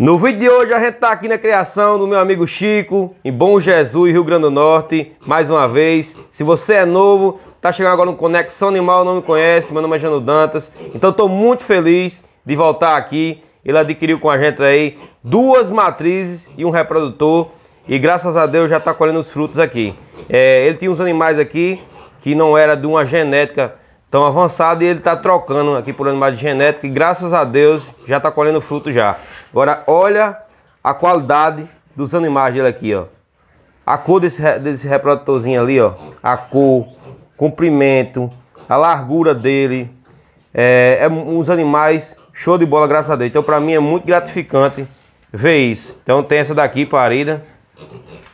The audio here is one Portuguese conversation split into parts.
No vídeo de hoje a gente está aqui na criação do meu amigo Chico, em Bom Jesus, Rio Grande do Norte, mais uma vez. Se você é novo, está chegando agora no Conexão Animal, não me conhece, meu nome é Jano Dantas. Então estou muito feliz de voltar aqui. Ele adquiriu com a gente aí duas matrizes e um reprodutor. E graças a Deus já está colhendo os frutos aqui. É, ele tinha uns animais aqui que não era de uma genética tão avançado e ele está trocando aqui por animais de genética e graças a Deus já está colhendo fruto já. Agora olha a qualidade dos animais dele aqui, ó. A cor desse, desse reprodutorzinho ali, ó. A cor, comprimento, a largura dele. É, é uns animais show de bola, graças a Deus. Então para mim é muito gratificante ver isso. Então tem essa daqui parida.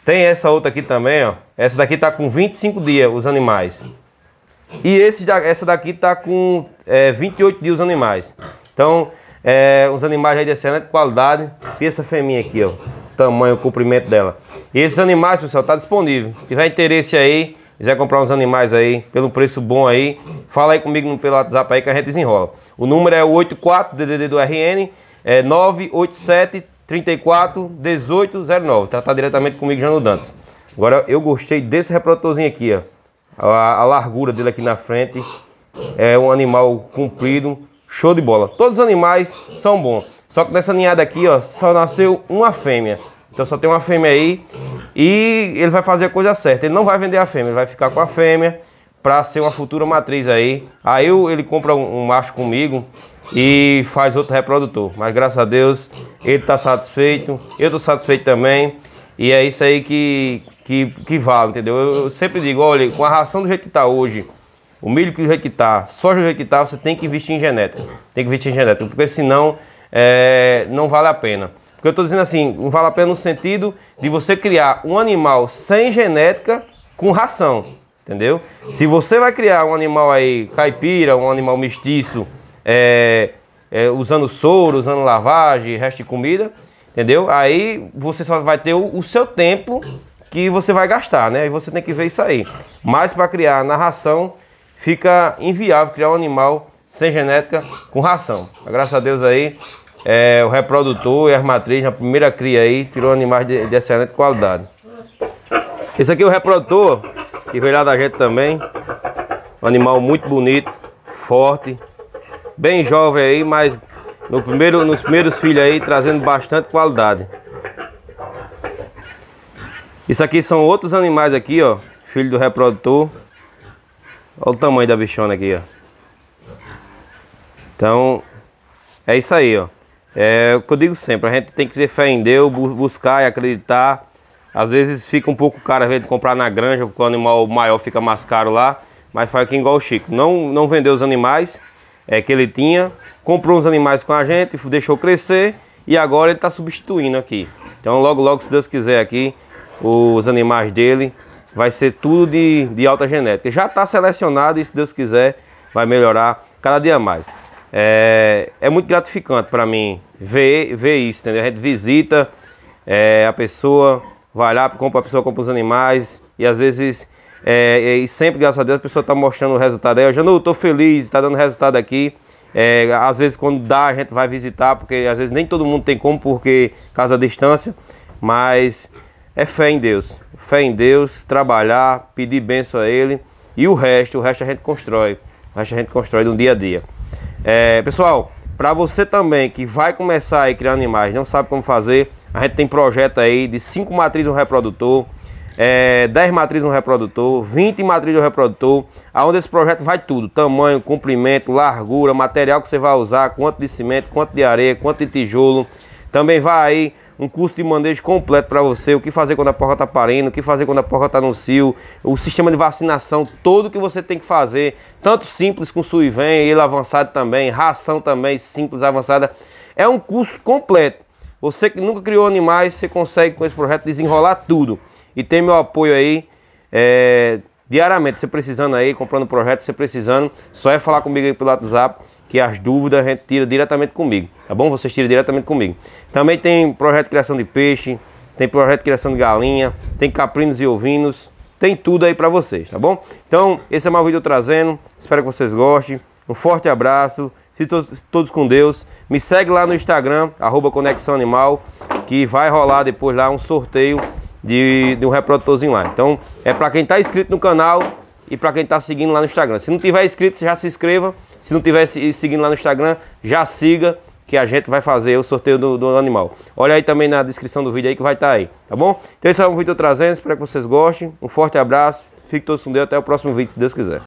Tem essa outra aqui também, ó. Essa daqui tá com 25 dias os animais. E esse, essa daqui está com é, 28 dias os animais. Então, é, animais aí de excelente qualidade. essa fêmea aqui, ó. Tamanho, o comprimento dela. E esses animais, pessoal, tá disponível. Se tiver interesse aí, quiser comprar uns animais aí, pelo preço bom aí, fala aí comigo pelo WhatsApp aí que a gente desenrola. O número é o 84 DDD do RN, é 987 34 1809. Tratar diretamente comigo, Jano Dantas. Agora, eu gostei desse reprodutorzinho aqui, ó. A, a largura dele aqui na frente é um animal comprido, show de bola. Todos os animais são bons. Só que nessa ninhada aqui, ó, só nasceu uma fêmea. Então só tem uma fêmea aí e ele vai fazer a coisa certa. Ele não vai vender a fêmea, ele vai ficar com a fêmea para ser uma futura matriz aí. Aí eu, ele compra um, um macho comigo e faz outro reprodutor. Mas graças a Deus ele tá satisfeito, eu tô satisfeito também. E é isso aí que, que, que vale, entendeu? Eu, eu sempre digo, olha, com a ração do jeito que está hoje, o milho que o jeito que está, soja do jeito que está, você tem que investir em genética. Tem que investir em genética, porque senão é, não vale a pena. Porque eu estou dizendo assim, não vale a pena no sentido de você criar um animal sem genética com ração, entendeu? Se você vai criar um animal aí caipira, um animal mestiço, é, é, usando soro, usando lavagem, resto de comida, entendeu? Aí você só vai ter o, o seu tempo que você vai gastar, né? E você tem que ver isso aí. Mas para criar na ração fica inviável criar um animal sem genética com ração. Mas, graças a Deus aí, é, o reprodutor e as matrizes, na primeira cria aí, tirou animais de, de excelente qualidade. Esse aqui é o reprodutor, que veio lá da gente também. Um animal muito bonito, forte, bem jovem aí, mas no primeiro, nos primeiros filhos aí, trazendo bastante qualidade. Isso aqui são outros animais aqui, ó. Filho do reprodutor. Olha o tamanho da bichona aqui, ó. Então, é isso aí, ó. É o que eu digo sempre, a gente tem que ter fé em Deus, buscar e acreditar. Às vezes fica um pouco caro a gente comprar na granja, porque o animal maior fica mais caro lá. Mas faz aqui igual o Chico. Não, não vendeu os animais é, que ele tinha, comprou uns animais com a gente, deixou crescer e agora ele está substituindo aqui. Então logo, logo, se Deus quiser aqui, os animais dele. Vai ser tudo de, de alta genética. Já está selecionado e se Deus quiser vai melhorar cada dia mais. É, é muito gratificante para mim ver, ver isso, entendeu? A gente visita é, a pessoa, vai lá, compra a pessoa, compra os animais e às vezes... É, é e sempre, graças a Deus, a pessoa está mostrando o resultado aí. Eu já não estou feliz, está dando resultado aqui. É, às vezes, quando dá, a gente vai visitar, porque às vezes nem todo mundo tem como, porque casa causa da distância. Mas é fé em Deus. Fé em Deus, trabalhar, pedir bênção a Ele e o resto, o resto a gente constrói. O resto a gente constrói no dia a dia. É, pessoal, para você também que vai começar a criar animais, não sabe como fazer, a gente tem projeto aí de 5 matrizes um reprodutor, é, 10 matrizes um reprodutor, 20 matrizes um reprodutor, aonde esse projeto vai tudo, tamanho, comprimento, largura, material que você vai usar, quanto de cimento, quanto de areia, quanto de tijolo, também vai aí um curso de manejo completo para você, o que fazer quando a porca está parindo, o que fazer quando a porca está no cio, o sistema de vacinação, todo que você tem que fazer, tanto simples com suivem, ele avançado também, ração também, simples, avançada. É um curso completo. Você que nunca criou animais, você consegue com esse projeto desenrolar tudo. E tem meu apoio aí é, diariamente, você precisando aí, comprando projeto, você precisando, só é falar comigo aí pelo WhatsApp que as dúvidas a gente tira diretamente comigo, tá bom? Vocês tiram diretamente comigo. Também tem projeto de criação de peixe, tem projeto de criação de galinha, tem caprinos e ovinos, tem tudo aí para vocês, tá bom? Então, esse é mais um vídeo trazendo, espero que vocês gostem. Um forte abraço, se todos, todos com Deus. Me segue lá no Instagram, arroba Conexão Animal, que vai rolar depois lá um sorteio de, de um reprodutorzinho lá. Então, é para quem está inscrito no canal e para quem está seguindo lá no Instagram. Se não tiver inscrito, já se inscreva se não tiver seguindo lá no Instagram, já siga que a gente vai fazer o sorteio do, do animal. Olha aí também na descrição do vídeo aí que vai estar tá aí, tá bom? Então esse é o vídeo trazendo, espero que vocês gostem. Um forte abraço, fique todos com Deus, até o próximo vídeo, se Deus quiser.